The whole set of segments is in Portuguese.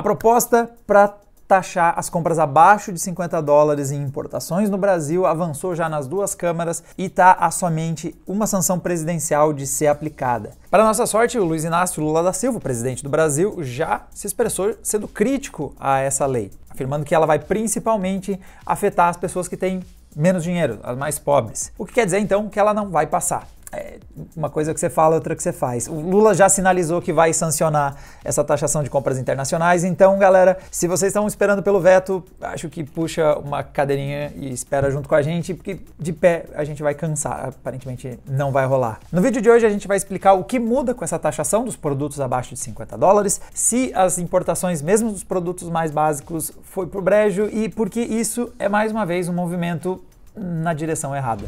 A proposta para taxar as compras abaixo de 50 dólares em importações no Brasil avançou já nas duas câmaras e está a somente uma sanção presidencial de ser aplicada. Para nossa sorte, o Luiz Inácio Lula da Silva, presidente do Brasil, já se expressou sendo crítico a essa lei, afirmando que ela vai principalmente afetar as pessoas que têm menos dinheiro, as mais pobres. O que quer dizer então que ela não vai passar é uma coisa que você fala, outra que você faz. O Lula já sinalizou que vai sancionar essa taxação de compras internacionais, então, galera, se vocês estão esperando pelo veto, acho que puxa uma cadeirinha e espera junto com a gente, porque de pé a gente vai cansar, aparentemente não vai rolar. No vídeo de hoje a gente vai explicar o que muda com essa taxação dos produtos abaixo de 50 dólares, se as importações, mesmo dos produtos mais básicos, foi pro brejo e porque isso é mais uma vez um movimento na direção errada.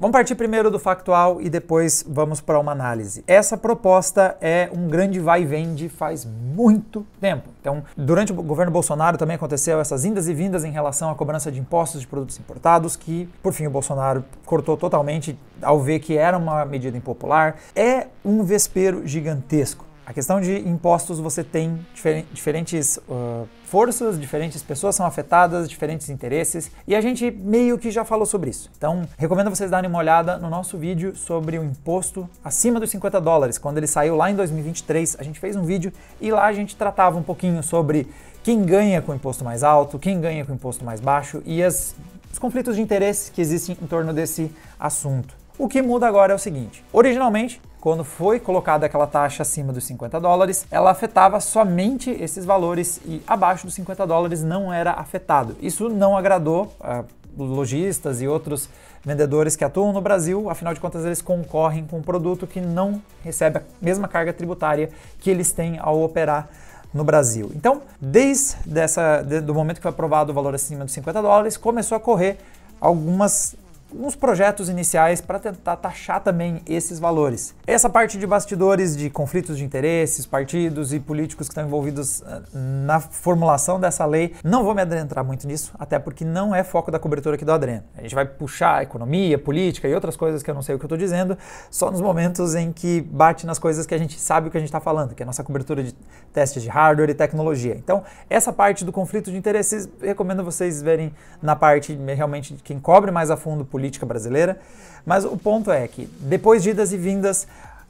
Vamos partir primeiro do factual e depois vamos para uma análise. Essa proposta é um grande vai e vende faz muito tempo. Então, durante o governo Bolsonaro também aconteceu essas indas e vindas em relação à cobrança de impostos de produtos importados, que por fim o Bolsonaro cortou totalmente ao ver que era uma medida impopular. É um vespeiro gigantesco. A questão de impostos, você tem difer diferentes uh, forças, diferentes pessoas são afetadas, diferentes interesses, e a gente meio que já falou sobre isso. Então, recomendo vocês darem uma olhada no nosso vídeo sobre o imposto acima dos 50 dólares. Quando ele saiu lá em 2023, a gente fez um vídeo e lá a gente tratava um pouquinho sobre quem ganha com o imposto mais alto, quem ganha com o imposto mais baixo e as, os conflitos de interesse que existem em torno desse assunto. O que muda agora é o seguinte: originalmente quando foi colocada aquela taxa acima dos 50 dólares, ela afetava somente esses valores e abaixo dos 50 dólares não era afetado. Isso não agradou a ah, lojistas e outros vendedores que atuam no Brasil, afinal de contas eles concorrem com um produto que não recebe a mesma carga tributária que eles têm ao operar no Brasil. Então, desde dessa, do momento que foi aprovado o valor acima dos 50 dólares, começou a correr algumas uns projetos iniciais para tentar taxar também esses valores. Essa parte de bastidores de conflitos de interesses, partidos e políticos que estão envolvidos ah, na formulação dessa lei, não vou me adentrar muito nisso, até porque não é foco da cobertura aqui do Adreno. A gente vai puxar economia, política e outras coisas que eu não sei o que eu estou dizendo, só nos momentos em que bate nas coisas que a gente sabe o que a gente está falando, que é a nossa cobertura de testes de hardware e tecnologia. Então, essa parte do conflito de interesses, recomendo vocês verem na parte realmente de quem cobre mais a fundo política brasileira. Mas o ponto é que, depois de idas e vindas,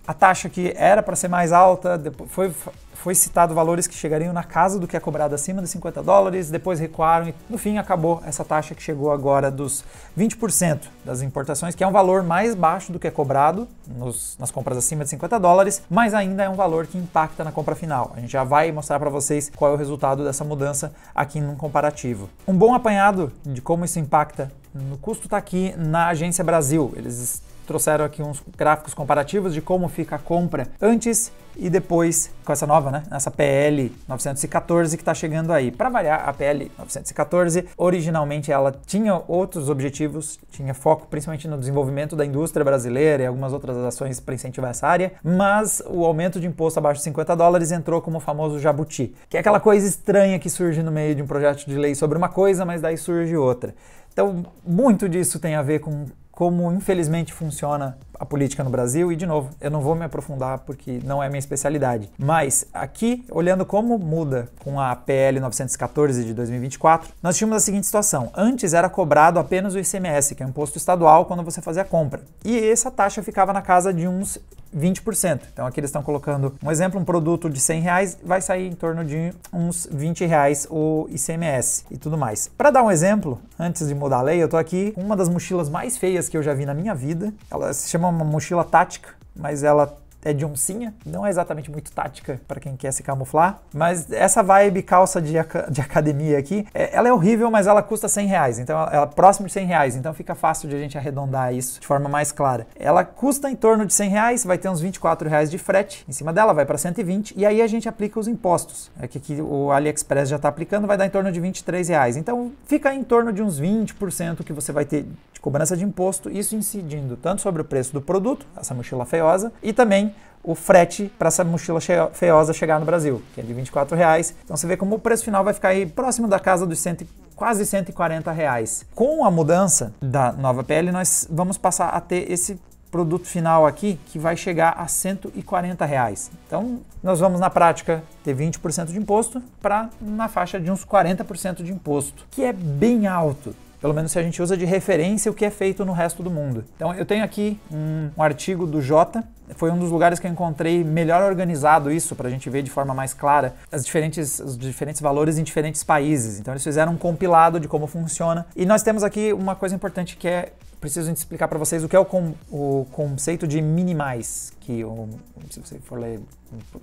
a taxa que era para ser mais alta, foi, foi citado valores que chegariam na casa do que é cobrado acima de 50 dólares, depois recuaram e, no fim, acabou essa taxa que chegou agora dos 20% das importações, que é um valor mais baixo do que é cobrado nos, nas compras acima de 50 dólares, mas ainda é um valor que impacta na compra final. A gente já vai mostrar para vocês qual é o resultado dessa mudança aqui num comparativo. Um bom apanhado de como isso impacta no custo está aqui na Agência Brasil. Eles trouxeram aqui uns gráficos comparativos de como fica a compra antes e depois com essa nova, né? Essa PL 914 que está chegando aí. Para variar, a PL 914 originalmente ela tinha outros objetivos, tinha foco principalmente no desenvolvimento da indústria brasileira e algumas outras ações para incentivar essa área, mas o aumento de imposto abaixo de 50 dólares entrou como o famoso jabuti, que é aquela coisa estranha que surge no meio de um projeto de lei sobre uma coisa, mas daí surge outra. Então, muito disso tem a ver com como infelizmente funciona a política no Brasil. E, de novo, eu não vou me aprofundar porque não é minha especialidade. Mas aqui, olhando como muda com a PL 914 de 2024, nós tínhamos a seguinte situação. Antes era cobrado apenas o ICMS, que é um imposto estadual, quando você fazia a compra. E essa taxa ficava na casa de uns 20%. Então aqui eles estão colocando um exemplo, um produto de 100 reais vai sair em torno de uns 20 reais o ICMS e tudo mais. Para dar um exemplo, antes de mudar a lei, eu tô aqui com uma das mochilas mais feias que eu já vi na minha vida. Ela se chama uma mochila tática, mas ela é de oncinha, não é exatamente muito tática para quem quer se camuflar, mas essa vibe calça de, de academia aqui, é, ela é horrível, mas ela custa 100 reais, então ela, ela é próximo de 100 reais, então fica fácil de a gente arredondar isso de forma mais clara. Ela custa em torno de 100 reais, vai ter uns 24 reais de frete em cima dela, vai para 120 e aí a gente aplica os impostos, é que, que o AliExpress já está aplicando, vai dar em torno de 23 reais, então fica em torno de uns 20% que você vai ter de cobrança de imposto, isso incidindo tanto sobre o preço do produto, essa mochila feiosa, e também o frete para essa mochila feiosa chegar no Brasil, que é de 24 reais. Então você vê como o preço final vai ficar aí próximo da casa dos 100, quase 140 reais. Com a mudança da nova pele, nós vamos passar a ter esse produto final aqui que vai chegar a 140 reais. Então nós vamos na prática ter 20% de imposto para na faixa de uns 40% de imposto, que é bem alto pelo menos se a gente usa de referência o que é feito no resto do mundo. Então eu tenho aqui um, um artigo do Jota foi um dos lugares que eu encontrei melhor organizado isso, para a gente ver de forma mais clara as diferentes, os diferentes valores em diferentes países. Então, eles fizeram um compilado de como funciona. E nós temos aqui uma coisa importante que é preciso explicar para vocês o que é o, com, o conceito de minimais, que o, se você for ler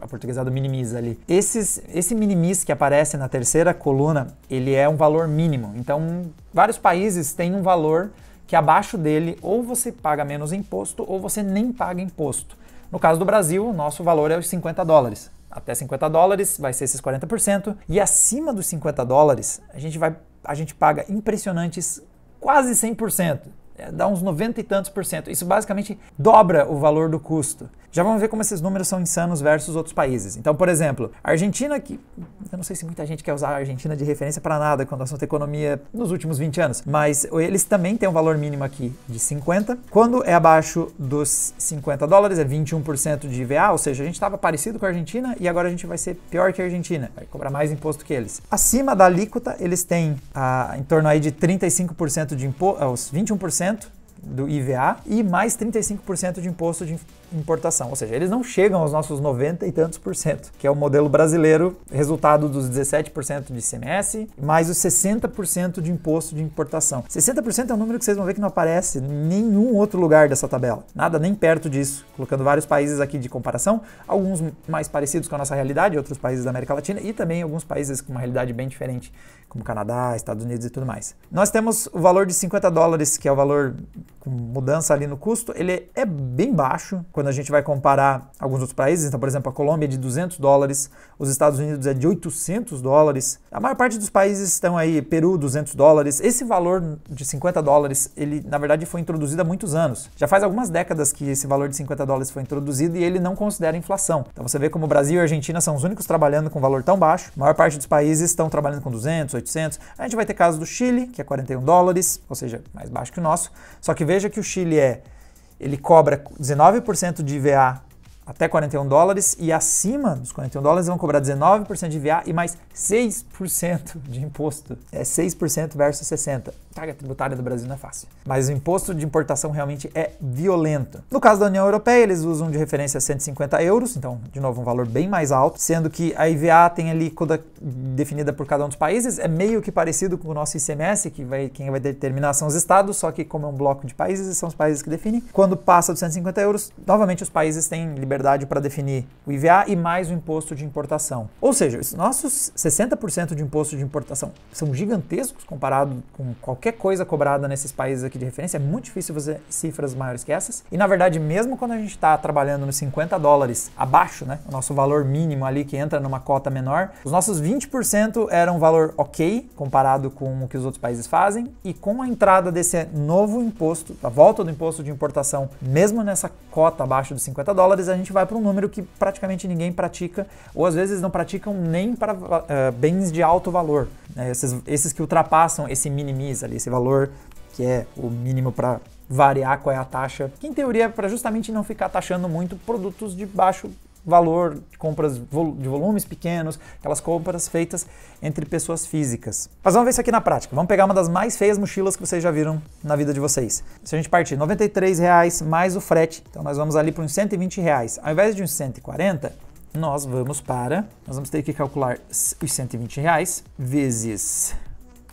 a portuguesada minimiza ali. Esses, esse minimis que aparece na terceira coluna, ele é um valor mínimo. Então, vários países têm um valor que abaixo dele ou você paga menos imposto ou você nem paga imposto. No caso do Brasil, o nosso valor é os 50 dólares. Até 50 dólares vai ser esses 40%, e acima dos 50 dólares a gente, vai, a gente paga impressionantes quase 100%. É, dá uns 90 e tantos por cento. Isso basicamente dobra o valor do custo. Já vamos ver como esses números são insanos versus outros países. Então, por exemplo, a Argentina, que eu não sei se muita gente quer usar a Argentina de referência para nada quando o assunto é economia nos últimos 20 anos, mas eles também têm um valor mínimo aqui de 50. Quando é abaixo dos 50 dólares, é 21% de IVA, ou seja, a gente estava parecido com a Argentina e agora a gente vai ser pior que a Argentina, vai cobrar mais imposto que eles. Acima da alíquota, eles têm ah, em torno aí de 35% de imposto, os 21% do IVA e mais 35% de imposto de importação. Ou seja, eles não chegam aos nossos 90 e tantos por cento, que é o modelo brasileiro, resultado dos 17% de ICMS, mais os 60% de imposto de importação. 60% é um número que vocês vão ver que não aparece em nenhum outro lugar dessa tabela. Nada nem perto disso. Colocando vários países aqui de comparação, alguns mais parecidos com a nossa realidade, outros países da América Latina e também alguns países com uma realidade bem diferente, como Canadá, Estados Unidos e tudo mais. Nós temos o valor de 50 dólares, que é o valor com mudança ali no custo, ele é bem baixo quando quando a gente vai comparar alguns outros países, então, por exemplo, a Colômbia é de 200 dólares, os Estados Unidos é de 800 dólares, a maior parte dos países estão aí, Peru, 200 dólares. Esse valor de 50 dólares, ele, na verdade, foi introduzido há muitos anos. Já faz algumas décadas que esse valor de 50 dólares foi introduzido e ele não considera inflação. Então, você vê como o Brasil e a Argentina são os únicos trabalhando com valor tão baixo, a maior parte dos países estão trabalhando com 200, 800. A gente vai ter caso do Chile, que é 41 dólares, ou seja, mais baixo que o nosso. Só que veja que o Chile é ele cobra 19% de IVA até 41 dólares e acima dos 41 dólares vão cobrar 19% de IVA e mais 6% de imposto. É 6% versus 60 carga tributária do Brasil não é fácil. Mas o imposto de importação realmente é violento. No caso da União Europeia, eles usam de referência 150 euros, então, de novo, um valor bem mais alto, sendo que a IVA tem ali é definida por cada um dos países, é meio que parecido com o nosso ICMS, que vai, quem vai determinar são os estados, só que como é um bloco de países, são os países que definem. Quando passa dos 150 euros, novamente os países têm liberdade para definir o IVA e mais o imposto de importação. Ou seja, os nossos 60% de imposto de importação são gigantescos comparado com qualquer qualquer coisa cobrada nesses países aqui de referência, é muito difícil fazer cifras maiores que essas. E na verdade, mesmo quando a gente está trabalhando nos 50 dólares abaixo, né, o nosso valor mínimo ali que entra numa cota menor, os nossos 20% eram um valor ok comparado com o que os outros países fazem. E com a entrada desse novo imposto, a volta do imposto de importação, mesmo nessa cota abaixo dos 50 dólares, a gente vai para um número que praticamente ninguém pratica, ou às vezes não praticam nem para uh, eh, bens de alto valor, né, esses, esses que ultrapassam esse minimis ali esse valor que é o mínimo para variar qual é a taxa, que em teoria é para justamente não ficar taxando muito produtos de baixo valor, compras de volumes pequenos, aquelas compras feitas entre pessoas físicas. Mas vamos ver isso aqui na prática. Vamos pegar uma das mais feias mochilas que vocês já viram na vida de vocês. Se a gente partir R$ reais mais o frete, então nós vamos ali para uns 120 reais. Ao invés de uns 140, nós vamos para, nós vamos ter que calcular os 120 reais vezes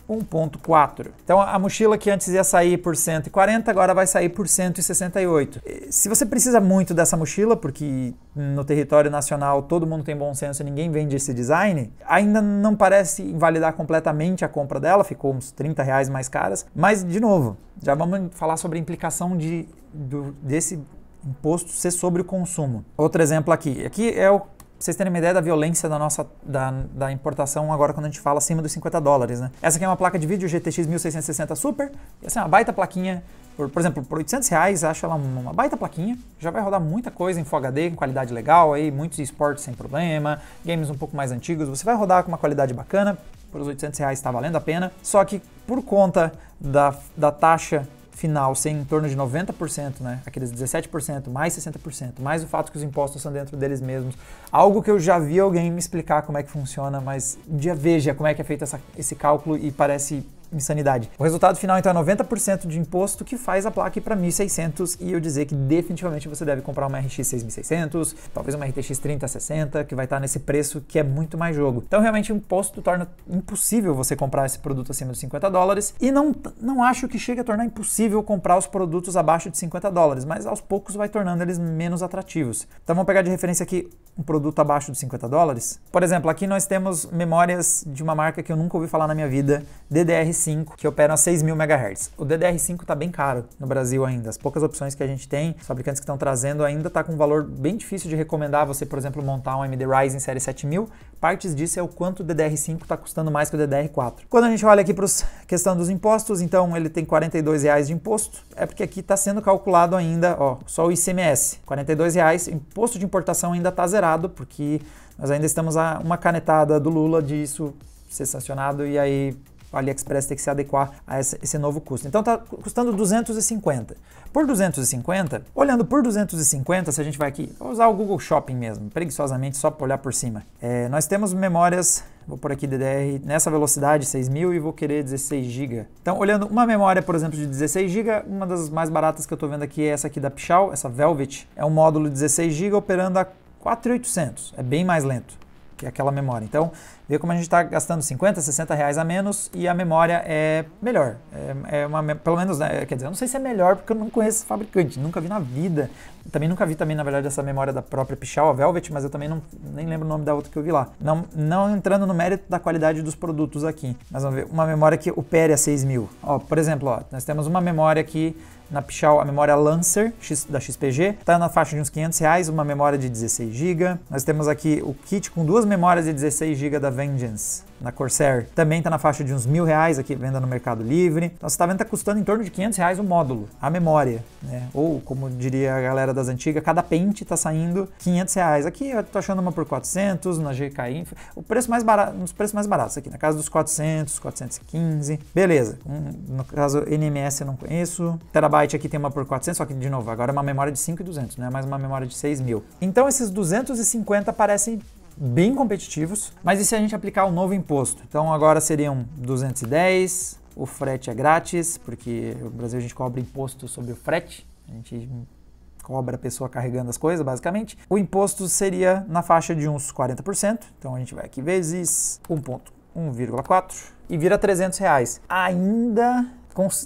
1.4. Então a mochila que antes ia sair por 140 agora vai sair por 168. Eh, se você precisa muito dessa mochila, porque no território nacional todo mundo tem bom senso e ninguém vende esse design, ainda não parece invalidar completamente a compra dela, ficou uns 30 reais mais caras. Mas, de novo, já vamos falar sobre a implicação de, do, desse imposto ser sobre o consumo. Outro exemplo aqui. Aqui é o vocês terem uma ideia da violência da nossa da, da, importação agora quando a gente fala acima dos 50 dólares, né? Essa aqui é uma placa de vídeo GTX 1660 Super, essa é uma baita plaquinha, por, por exemplo, por 800 reais, acho ela uma baita plaquinha, já vai rodar muita coisa em Full HD, com qualidade legal, aí muitos esportes sem problema, games um pouco mais antigos, você vai rodar com uma qualidade bacana, por os 800 reais está valendo a pena, só que por conta da, da taxa final ser em torno de 90%, né? Aqueles 17%, mais 60%, mais o fato que os impostos são dentro deles mesmos. Algo que eu já vi alguém me explicar como é que funciona, mas um dia veja como é que é feito essa, esse cálculo e parece insanidade. O resultado final então é 90% de imposto que faz a placa ir para 1600 e eu dizer que definitivamente você deve comprar uma RX 6600, talvez uma RTX 3060, que vai estar tá nesse preço que é muito mais jogo. Então realmente o imposto torna impossível você comprar esse produto acima de 50 dólares e não, não acho que chegue a tornar impossível comprar os produtos abaixo de 50 dólares, mas aos poucos vai tornando eles menos atrativos. Então vamos pegar de referência aqui um produto abaixo de 50 dólares. Por exemplo, aqui nós temos memórias de uma marca que eu nunca ouvi falar na minha vida, DDR5 DDR5 que operam a mil MHz. O DDR5 está bem caro no Brasil ainda. As poucas opções que a gente tem, os fabricantes que estão trazendo ainda está com um valor bem difícil de recomendar você, por exemplo, montar um AMD Ryzen série 7000. Partes disso é o quanto o DDR5 está custando mais que o DDR4. Quando a gente olha aqui para a questão dos impostos, então ele tem 42 reais de imposto. É porque aqui está sendo calculado ainda, ó, só o ICMS, 42 reais. Imposto de importação ainda está zerado porque nós ainda estamos a uma canetada do Lula disso ser sancionado e aí o AliExpress tem que se adequar a esse novo custo. Então está custando 250. Por 250, olhando por 250, se a gente vai aqui, vou usar o Google Shopping mesmo, preguiçosamente, só para olhar por cima. É, nós temos memórias vou por aqui DDR nessa velocidade 6000 e vou querer 16 GB. Então, olhando uma memória, por exemplo, de 16 GB, uma das mais baratas que eu estou vendo aqui é essa aqui da Pichal, essa Velvet, é um módulo de 16 GB operando a 4800, é bem mais lento que é aquela memória. Então, vê como a gente está gastando 50, 60 reais a menos e a memória é melhor. É, é uma, pelo menos, né, quer dizer, eu não sei se é melhor porque eu não conheço esse fabricante, nunca vi na vida. Também nunca vi, também, na verdade, essa memória da própria Pichau, a Velvet, mas eu também não, nem lembro o nome da outra que eu vi lá. Não, não entrando no mérito da qualidade dos produtos aqui, mas vamos ver, uma memória que opere a 6000. Ó, por exemplo, ó, nós temos uma memória aqui na Pichal a memória Lancer da XPG, está na faixa de uns 500 reais, uma memória de 16 GB. Nós temos aqui o kit com duas memórias de 16 GB da Vengeance na Corsair também está na faixa de uns mil reais aqui, venda no Mercado Livre. Então você está vendo que está custando em torno de 500 reais o módulo, a memória, né? Ou, como diria a galera das antigas, cada pente está saindo 500 reais. Aqui eu estou achando uma por 400, na GK O preço mais barato, um dos preços mais baratos aqui, na casa dos 400, 415. Beleza. Um, no caso, NMS eu não conheço. Terabyte aqui tem uma por 400, só que, de novo, agora é uma memória de 5,200, não é mais uma memória de 6.000. mil. Então esses 250 parecem bem competitivos. Mas e se a gente aplicar o um novo imposto? Então agora seriam 210, o frete é grátis, porque no Brasil a gente cobra imposto sobre o frete. A gente cobra a pessoa carregando as coisas, basicamente. O imposto seria na faixa de uns 40%. Então a gente vai aqui vezes 1,4 e vira 300 reais. Ainda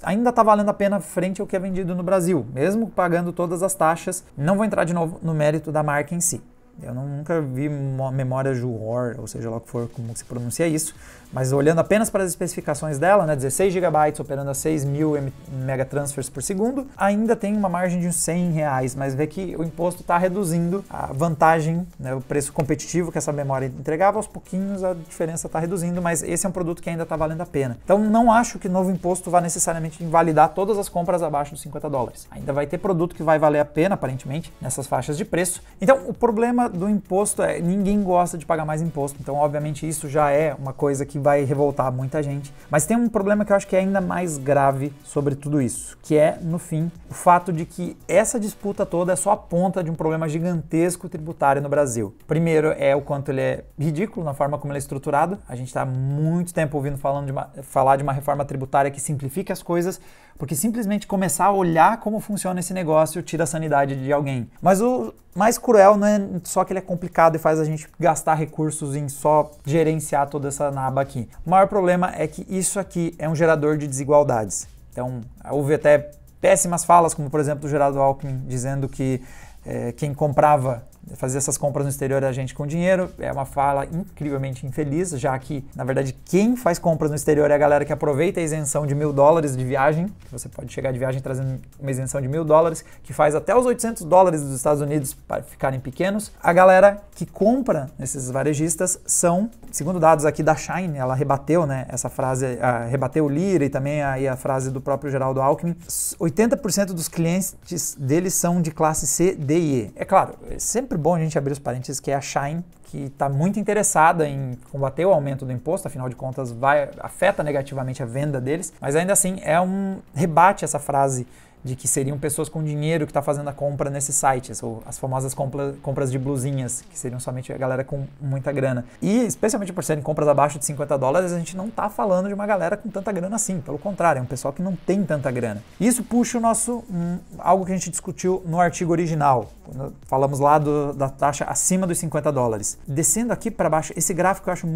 ainda está valendo a pena frente ao que é vendido no Brasil, mesmo pagando todas as taxas. Não vou entrar de novo no mérito da marca em si. Eu nunca vi memória Juhor, ou seja lá que for como se pronuncia isso, mas olhando apenas para as especificações dela, né, 16 GB operando a 6.000 megatransfers por segundo, ainda tem uma margem de uns 100 reais, mas vê que o imposto está reduzindo a vantagem, né, o preço competitivo que essa memória entregava, aos pouquinhos a diferença está reduzindo, mas esse é um produto que ainda está valendo a pena. Então não acho que novo imposto vá necessariamente invalidar todas as compras abaixo dos 50 dólares. Ainda vai ter produto que vai valer a pena, aparentemente, nessas faixas de preço. Então o problema do imposto é ninguém gosta de pagar mais imposto, então obviamente isso já é uma coisa que vai revoltar muita gente. Mas tem um problema que eu acho que é ainda mais grave sobre tudo isso, que é, no fim, o fato de que essa disputa toda é só a ponta de um problema gigantesco tributário no Brasil. Primeiro é o quanto ele é ridículo na forma como ele é estruturado. A gente está muito tempo ouvindo falando de uma, falar de uma reforma tributária que simplifique as coisas, porque simplesmente começar a olhar como funciona esse negócio tira a sanidade de alguém. Mas o mais cruel não é só que ele é complicado e faz a gente gastar recursos em só gerenciar toda essa naba aqui. O maior problema é que isso aqui é um gerador de desigualdades. Então, houve até péssimas falas, como por exemplo o Gerardo Alckmin dizendo que é, quem comprava fazer essas compras no exterior da gente com dinheiro. É uma fala incrivelmente infeliz, já que, na verdade, quem faz compras no exterior é a galera que aproveita a isenção de mil dólares de viagem. Você pode chegar de viagem trazendo uma isenção de mil dólares, que faz até os 800 dólares dos Estados Unidos para ficarem pequenos. A galera que compra nesses varejistas são, segundo dados aqui da Shine, ela rebateu né, essa frase, rebateu o Lira e também aí a frase do próprio Geraldo Alckmin, 80% dos clientes deles são de classe C, D e E. É claro, é sempre sempre bom a gente abrir os parênteses que é a Shine, que está muito interessada em combater o aumento do imposto, afinal de contas vai afeta negativamente a venda deles, mas ainda assim é um rebate essa frase de que seriam pessoas com dinheiro que está fazendo a compra nesses sites, ou as famosas compra, compras de blusinhas, que seriam somente a galera com muita grana. E, especialmente por serem compras abaixo de 50 dólares, a gente não está falando de uma galera com tanta grana assim. Pelo contrário, é um pessoal que não tem tanta grana. Isso puxa o nosso. Um, algo que a gente discutiu no artigo original, quando falamos lá do, da taxa acima dos 50 dólares. Descendo aqui para baixo, esse gráfico eu acho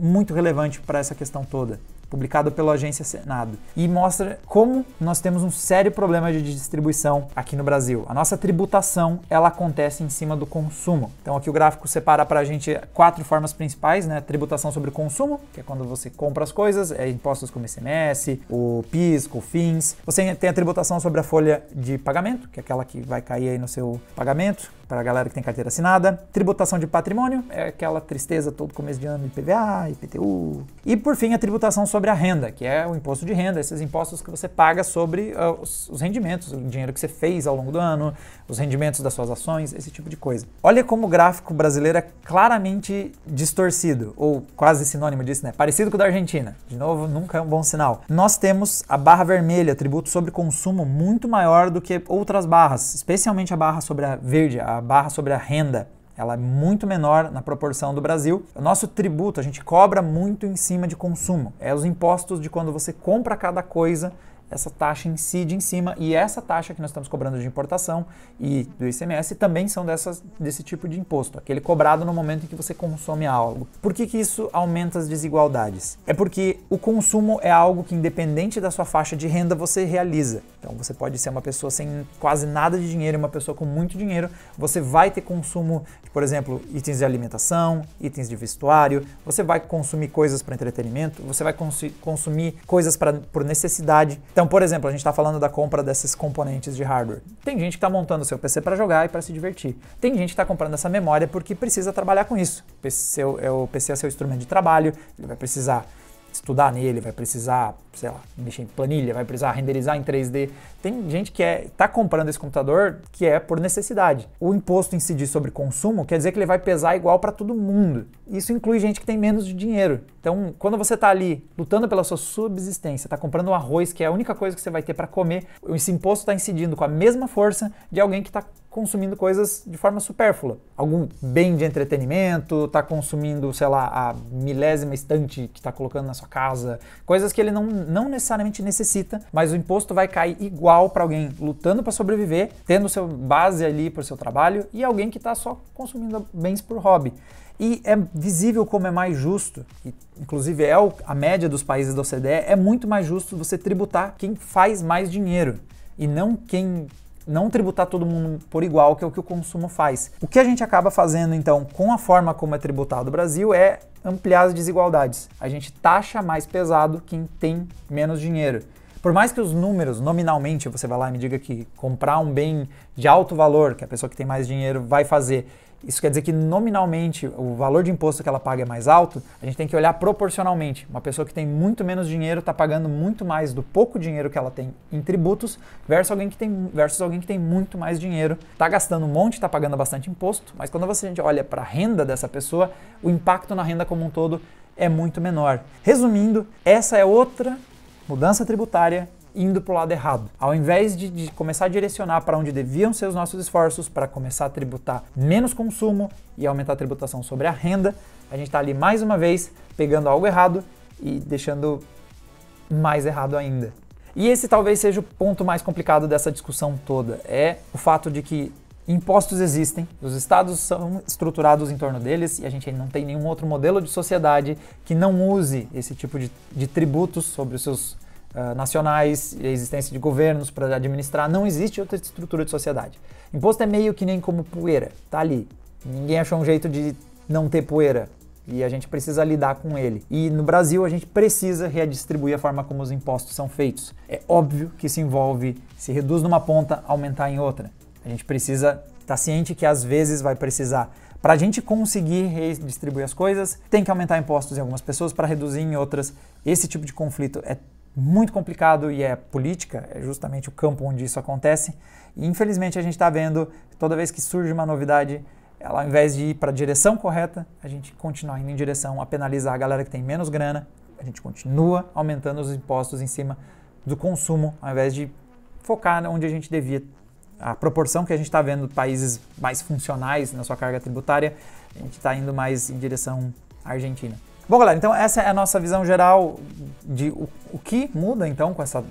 muito relevante para essa questão toda publicado pela agência Senado, e mostra como nós temos um sério problema de distribuição aqui no Brasil. A nossa tributação, ela acontece em cima do consumo. Então aqui o gráfico separa para a gente quatro formas principais, né? Tributação sobre consumo, que é quando você compra as coisas, é impostos como ICMS, o PIS, o Fins. Você tem a tributação sobre a folha de pagamento, que é aquela que vai cair aí no seu pagamento, para a galera que tem carteira assinada. Tributação de patrimônio, é aquela tristeza todo começo de ano, IPVA, IPTU. E por fim, a tributação sobre a renda, que é o imposto de renda, esses impostos que você paga sobre uh, os, os rendimentos, o dinheiro que você fez ao longo do ano, os rendimentos das suas ações, esse tipo de coisa. Olha como o gráfico brasileiro é claramente distorcido, ou quase sinônimo disso, né? Parecido com o da Argentina. De novo, nunca é um bom sinal. Nós temos a barra vermelha, tributo sobre consumo, muito maior do que outras barras, especialmente a barra sobre a verde, a a barra sobre a renda ela é muito menor na proporção do Brasil. O nosso tributo, a gente cobra muito em cima de consumo. É os impostos de quando você compra cada coisa, essa taxa incide em cima e essa taxa que nós estamos cobrando de importação e do ICMS também são dessas, desse tipo de imposto, aquele cobrado no momento em que você consome algo. Por que, que isso aumenta as desigualdades? É porque o consumo é algo que, independente da sua faixa de renda, você realiza. Então você pode ser uma pessoa sem quase nada de dinheiro e uma pessoa com muito dinheiro. Você vai ter consumo de, por exemplo, itens de alimentação, itens de vestuário, você vai consumir coisas para entretenimento, você vai cons consumir coisas pra, por necessidade. Então, por exemplo, a gente está falando da compra desses componentes de hardware. Tem gente que está montando seu PC para jogar e para se divertir. Tem gente que está comprando essa memória porque precisa trabalhar com isso. O PC é o é PC é seu instrumento de trabalho, ele vai precisar estudar nele, vai precisar, sei lá, mexer em planilha, vai precisar renderizar em 3D. Tem gente que é, tá comprando esse computador que é por necessidade. O imposto incidir sobre consumo quer dizer que ele vai pesar igual para todo mundo. Isso inclui gente que tem menos dinheiro. Então, quando você está ali lutando pela sua subsistência, está comprando um arroz que é a única coisa que você vai ter para comer, esse imposto está incidindo com a mesma força de alguém que está consumindo coisas de forma supérflua. Algum bem de entretenimento, está consumindo, sei lá, a milésima estante que está colocando na sua casa, coisas que ele não, não necessariamente necessita, mas o imposto vai cair igual para alguém lutando para sobreviver, tendo sua base ali para o seu trabalho e alguém que está só consumindo bens por hobby. E é visível como é mais justo, e, inclusive é a média dos países da OCDE, é muito mais justo você tributar quem faz mais dinheiro e não quem não tributar todo mundo por igual, que é o que o consumo faz. O que a gente acaba fazendo então com a forma como é tributado o Brasil é ampliar as desigualdades. A gente taxa mais pesado quem tem menos dinheiro. Por mais que os números, nominalmente, você vá lá e me diga que comprar um bem de alto valor, que a pessoa que tem mais dinheiro vai fazer, isso quer dizer que nominalmente o valor de imposto que ela paga é mais alto, a gente tem que olhar proporcionalmente. Uma pessoa que tem muito menos dinheiro está pagando muito mais do pouco dinheiro que ela tem em tributos versus alguém que tem, versus alguém que tem muito mais dinheiro. Está gastando um monte, está pagando bastante imposto, mas quando você a gente olha para a renda dessa pessoa, o impacto na renda como um todo é muito menor. Resumindo, essa é outra mudança tributária indo para o lado errado. Ao invés de, de começar a direcionar para onde deviam ser os nossos esforços, para começar a tributar menos consumo e aumentar a tributação sobre a renda, a gente está ali mais uma vez pegando algo errado e deixando mais errado ainda. E esse talvez seja o ponto mais complicado dessa discussão toda, é o fato de que impostos existem, os estados são estruturados em torno deles e a gente não tem nenhum outro modelo de sociedade que não use esse tipo de, de tributos sobre os seus ah, nacionais, a existência de governos para administrar, não existe outra estrutura de sociedade. Imposto é meio que nem como poeira, tá ali. Ninguém achou um jeito de não ter poeira e a gente precisa lidar com ele. E no Brasil a gente precisa redistribuir a forma como os impostos são feitos. É óbvio que se envolve se reduz numa ponta, aumentar em outra. A gente precisa estar tá ciente que às vezes vai precisar. Para a gente conseguir redistribuir as coisas, tem que aumentar impostos em algumas pessoas para reduzir em outras. Esse tipo de conflito é muito complicado e é política, é justamente o campo onde isso acontece. E infelizmente a gente está vendo toda vez que surge uma novidade, ela ao invés de ir para a direção correta, a gente continua indo em direção a penalizar a galera que tem menos grana, a gente continua aumentando os impostos em cima do consumo, ao invés de focar onde a gente devia. A proporção que a gente está vendo países mais funcionais na sua carga tributária, a gente está indo mais em direção à Argentina. Bom, galera, então essa é a nossa visão geral de o, o que muda então com essa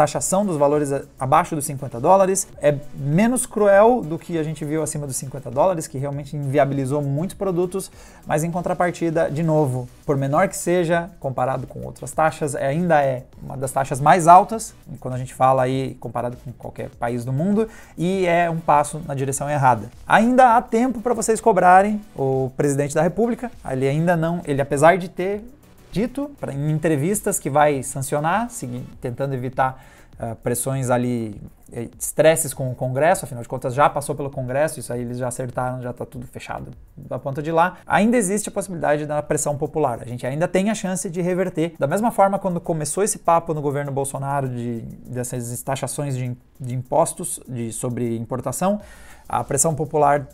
taxação dos valores abaixo dos 50 dólares. É menos cruel do que a gente viu acima dos 50 dólares, que realmente inviabilizou muitos produtos, mas em contrapartida, de novo, por menor que seja, comparado com outras taxas, é, ainda é uma das taxas mais altas, quando a gente fala aí comparado com qualquer país do mundo, e é um passo na direção errada. Ainda há tempo para vocês cobrarem o presidente da República, ele ainda não, ele apesar de ter dito pra, em entrevistas que vai sancionar, seguir, tentando evitar uh, pressões ali, eh, estresses com o Congresso, afinal de contas já passou pelo Congresso, isso aí eles já acertaram, já está tudo fechado da ponta de lá. Ainda existe a possibilidade da pressão popular, a gente ainda tem a chance de reverter. Da mesma forma, quando começou esse papo no governo Bolsonaro de, dessas taxações de, de impostos de, sobre importação, a pressão popular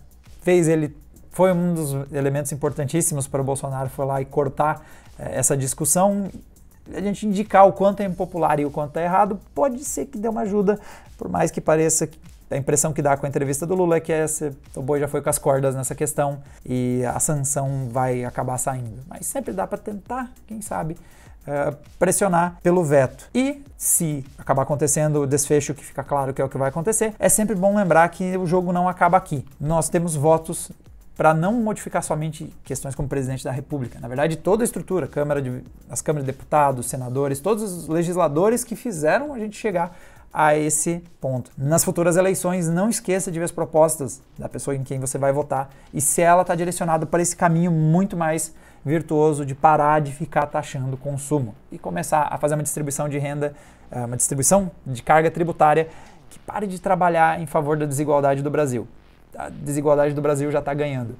fez ele foi um dos elementos importantíssimos para o Bolsonaro foi lá e cortar é, essa discussão, a gente indicar o quanto é impopular e o quanto é errado, pode ser que dê uma ajuda, por mais que pareça a impressão que dá com a entrevista do Lula é que esse, o boi já foi com as cordas nessa questão e a sanção vai acabar saindo. Mas sempre dá para tentar, quem sabe, uh, pressionar pelo veto. E se acabar acontecendo o desfecho que fica claro que é o que vai acontecer, é sempre bom lembrar que o jogo não acaba aqui. Nós temos votos para não modificar somente questões como presidente da República. Na verdade, toda a estrutura, Câmara de, as câmaras de deputados, senadores, todos os legisladores que fizeram a gente chegar a esse ponto. Nas futuras eleições, não esqueça de ver as propostas da pessoa em quem você vai votar e se ela está direcionada para esse caminho muito mais virtuoso de parar de ficar taxando o consumo e começar a fazer uma distribuição de renda, eh, uma distribuição de carga tributária que pare de trabalhar em favor da desigualdade do Brasil a desigualdade do Brasil já está ganhando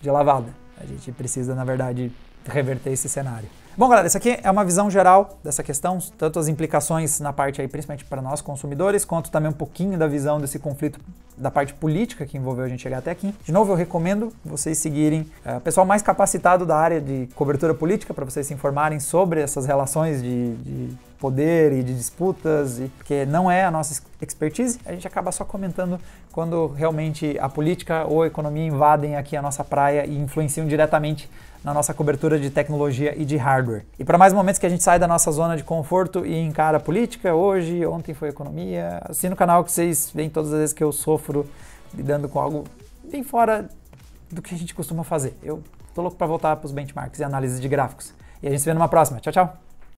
de lavada. A gente precisa, na verdade, reverter esse cenário. Bom, galera, isso aqui é uma visão geral dessa questão, tanto as implicações na parte aí, principalmente para nós consumidores, quanto também um pouquinho da visão desse conflito da parte política que envolveu a gente chegar até aqui. De novo, eu recomendo vocês seguirem eh, o pessoal mais capacitado da área de cobertura política para vocês se informarem sobre essas relações de, de poder e de disputas, e porque não é a nossa expertise, a gente acaba só comentando quando realmente a política ou a economia invadem aqui a nossa praia e influenciam diretamente na nossa cobertura de tecnologia e de hardware. E para mais momentos que a gente sai da nossa zona de conforto e encara a política, hoje, ontem foi economia, assina o canal que vocês veem todas as vezes que eu sofro lidando com algo bem fora do que a gente costuma fazer. Eu tô louco para voltar para os benchmarks e análise de gráficos. E a gente se vê numa próxima. Tchau, tchau!